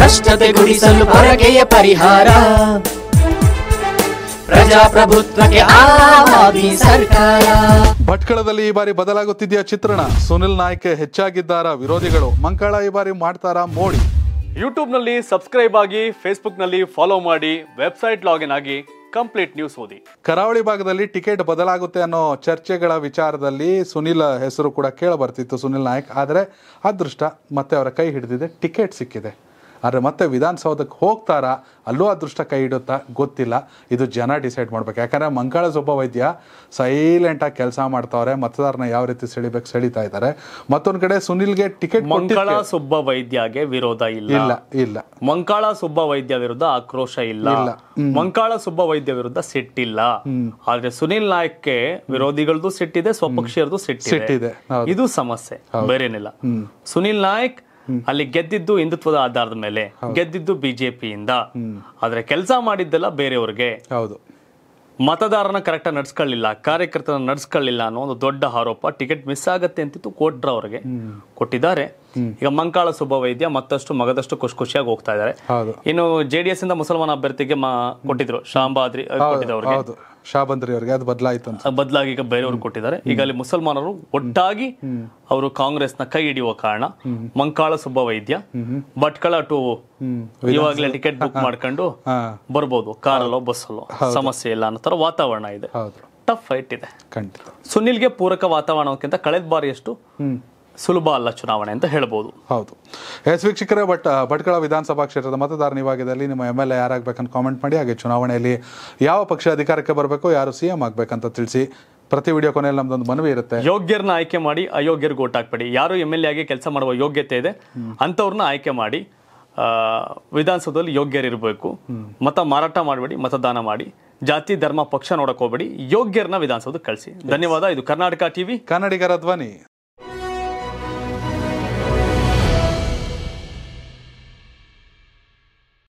ಭ್ರಷ್ಟತೆ ಗುಡಿಸಲು ಪರಕೆಯ ಪರಿಹಾರ ಪ್ರಜಾಪ್ರಭುತ್ವಕ್ಕೆ ಸರ್ಕಾರ ಭಟ್ಕಳದಲ್ಲಿ ಈ ಬಾರಿ ಬದಲಾಗುತ್ತಿದೆಯ ಚಿತ್ರಣ ಸುನಿಲ್ ನಾಯ್ಕ್ ಹೆಚ್ಚಾಗಿದ್ದಾರ ವಿರೋಧಿಗಳು ಮಂಕಳ ಈ ಬಾರಿ ಮಾಡ್ತಾರ ಮೋಡಿ ನಲ್ಲಿ ಸಬ್ಸ್ಕ್ರೈಬ್ ಆಗಿ ನಲ್ಲಿ ಫಾಲೋ ಮಾಡಿ ವೆಬ್ಸೈಟ್ ಲಾಗಿನ್ ಆಗಿ ಕಂಪ್ಲೀಟ್ ನ್ಯೂಸ್ ಓದಿ ಕರಾವಳಿ ಭಾಗದಲ್ಲಿ ಟಿಕೆಟ್ ಬದಲಾಗುತ್ತೆ ಅನ್ನೋ ಚರ್ಚೆಗಳ ವಿಚಾರದಲ್ಲಿ ಸುನಿಲ್ ಹೆಸರು ಕೂಡ ಕೇಳ ಬರ್ತಿತ್ತು ಸುನಿಲ್ ನಾಯಕ್ ಆದರೆ ಅದೃಷ್ಟ ಮತ್ತೆ ಅವರ ಕೈ ಹಿಡಿದಿದೆ ಟಿಕೆಟ್ ಸಿಕ್ಕಿದೆ ಆದರೆ ಮತ್ತೆ ವಿಧಾನಸೌಧಕ್ಕೆ ಹೋಗ್ತಾರಾ ಅಲ್ಲೂ ಅದೃಷ್ಟ ಕೈ ಇಡುತ್ತಾ ಗೊತ್ತಿಲ್ಲ ಇದು ಜನ ಡಿಸೈಡ್ ಮಾಡಬೇಕು ಯಾಕಂದ್ರೆ ಮಂಕಾಳ ಸುಬ್ಬ ವೈದ್ಯ ಸೈಲೆಂಟಾಗಿ ಕೆಲಸ ಮಾಡ್ತಾವ್ರೆ ಮತದಾರನ ಯಾವ ರೀತಿ ಸೆಳಿಬೇಕು ಸೆಳಿತಾ ಇದ್ದಾರೆ ಮತ್ತೊಂದು ಕಡೆ ಸುನಿಲ್ಗೆ ಟಿಕೆಟ್ ಮಂಕಾಳ ಸುಬ್ಬ ವೈದ್ಯಗೆ ವಿರೋಧ ಇಲ್ಲ ಇಲ್ಲ ಇಲ್ಲ ಮಂಕಾಳ ಸುಬ್ಬ ವೈದ್ಯ ವಿರುದ್ಧ ಆಕ್ರೋಶ ಇಲ್ಲ ಮಂಕಾಳ ಸುಬ್ಬ ವೈದ್ಯ ವಿರುದ್ಧ ಸಿಟ್ಟಿಲ್ಲ ಆದ್ರೆ ಸುನಿಲ್ ನಾಯಕ್ಗೆ ವಿರೋಧಿಗಳದ್ದು ಸಿಟ್ಟಿದೆ ಸ್ವಪಕ್ಷೀಯರದು ಸಿಟ್ಟಿದೆ ಇದು ಸಮಸ್ಯೆ ಬೇರೇನಿಲ್ಲ ಸುನಿಲ್ ನಾಯ್ಕ್ ಅಲ್ಲಿ ಗೆದ್ದಿದ್ದು ಹಿಂದುತ್ವದ ಆಧಾರದ ಮೇಲೆ ಗೆದ್ದಿದ್ದು ಬಿಜೆಪಿಯಿಂದ ಆದ್ರೆ ಕೆಲಸ ಮಾಡಿದ್ದೆಲ್ಲ ಬೇರೆಯವ್ರಿಗೆ ಹೌದು ಮತದಾರನ ಕರೆಕ್ಟ್ ನಡ್ಸ್ಕೊಳ್ಳಿಲ್ಲ ಕಾರ್ಯಕರ್ತನ ನಡ್ಸ್ಕೊಳ್ಳಿಲ್ಲ ಅನ್ನೋ ಒಂದು ದೊಡ್ಡ ಆರೋಪ ಟಿಕೆಟ್ ಮಿಸ್ ಆಗತ್ತೆ ಅಂತಿತ್ತು ಕೊಟ್ರ ಅವ್ರಿಗೆ ಕೊಟ್ಟಿದ್ದಾರೆ ಈಗ ಮಂಕಾಳ ಸುಬ್ಬವೈದ್ಯ ಮತ್ತಷ್ಟು ಮಗದಷ್ಟು ಖುಷಿ ಖುಷಿಯಾಗಿ ಹೋಗ್ತಾ ಇದ್ದಾರೆ ಇನ್ನು ಜೆಡಿಎಸ್ ಇಂದ ಮುಸಲ್ಮಾನ ಅಭ್ಯರ್ಥಿಗೆ ಕೊಟ್ಟಿದ್ರು ಶಾಂಬಾದ್ರಿ ಅವರಿಗೆ ಅದು ಬದಲಾಯಿತು ಬದಲಾಗಿ ಈಗ ಬೇರೆಯವರು ಕೊಟ್ಟಿದ್ದಾರೆ ಈಗ ಅಲ್ಲಿ ಮುಸಲ್ಮಾನರು ಒಟ್ಟಾಗಿ ಅವರು ಕಾಂಗ್ರೆಸ್ ನ ಕೈ ಹಿಡಿಯುವ ಕಾರಣ ಮಂಕಾಳ ಸುಬ್ಬವೈದ್ಯ ಭಟ್ಕಳ ಟು ಇವಾಗಲೇ ಟಿಕೆಟ್ ಬುಕ್ ಮಾಡ್ಕೊಂಡು ಬರ್ಬೋದು ಕಾರಲ್ಲೋ ಬಸ್ಸಲ್ಲೋ ಸಮಸ್ಯೆ ಇಲ್ಲ ಅನ್ನೋ ತರ ವಾತಾವರಣ ಇದೆ ಟಫ್ ಫೈಟ್ ಇದೆ ಸುನಿಲ್ಗೆ ಪೂರಕ ವಾತಾವರಣಕ್ಕಿಂತ ಕಳೆದ ಬಾರಿಯಷ್ಟು ಸುಲಭ ಅಲ್ಲ ಚುನಾವಣೆ ಅಂತ ಹೇಳ್ಬೋದು ಹೌದು ಎಸ್ ವೀಕ್ಷಕರೇ ಬಟ್ ಭಟ್ಕಳ ವಿಧಾನಸಭಾ ಕ್ಷೇತ್ರದ ಮತದಾರ ನಿವಾಗದಲ್ಲಿ ನಿಮ್ಮ ಎಮ್ ಎಲ್ ಎ ಯಾರಾಗಬೇಕಂತ ಕಾಮೆಂಟ್ ಮಾಡಿ ಹಾಗೆ ಚುನಾವಣೆಯಲ್ಲಿ ಯಾವ ಪಕ್ಷ ಅಧಿಕಾರಕ್ಕೆ ಬರಬೇಕು ಯಾರು ಸಿ ಎಂ ಆಗಬೇಕಂತ ತಿಳಿಸಿ ಪ್ರತಿ ವಿಡಿಯೋ ಕೊನೆಯಲ್ಲಿ ನಮ್ದೊಂದು ಮನವಿ ಇರುತ್ತೆ ಯೋಗ್ಯರನ್ನ ಆಯ್ಕೆ ಮಾಡಿ ಅಯೋಗ್ಯರಿಗೆ ಓಟ್ ಹಾಕ್ಬೇಡಿ ಯಾರು ಎಮ್ ಎಲ್ ಎ ಆಗಿ ಕೆಲಸ ಮಾಡುವ ಯೋಗ್ಯತೆ ಇದೆ ಅಂಥವ್ರನ್ನ ಆಯ್ಕೆ ಮಾಡಿ ವಿಧಾನಸೌಧದಲ್ಲಿ ಯೋಗ್ಯರಿರಬೇಕು ಮತ ಮಾರಾಟ ಮಾಡಬೇಡಿ ಮತದಾನ ಮಾಡಿ ಜಾತಿ ಧರ್ಮ ಪಕ್ಷ ನೋಡಕ್ ಹೋಗ್ಬೇಡಿ ಯೋಗ್ಯರನ್ನ ವಿಧಾನಸೌಧಕ್ಕೆ ಕಳಿಸಿ ಧನ್ಯವಾದ ಇದು ಕರ್ನಾಟಕ ಟಿವಿ ಕನ್ನಡಿಗರ ಧ್ವನಿ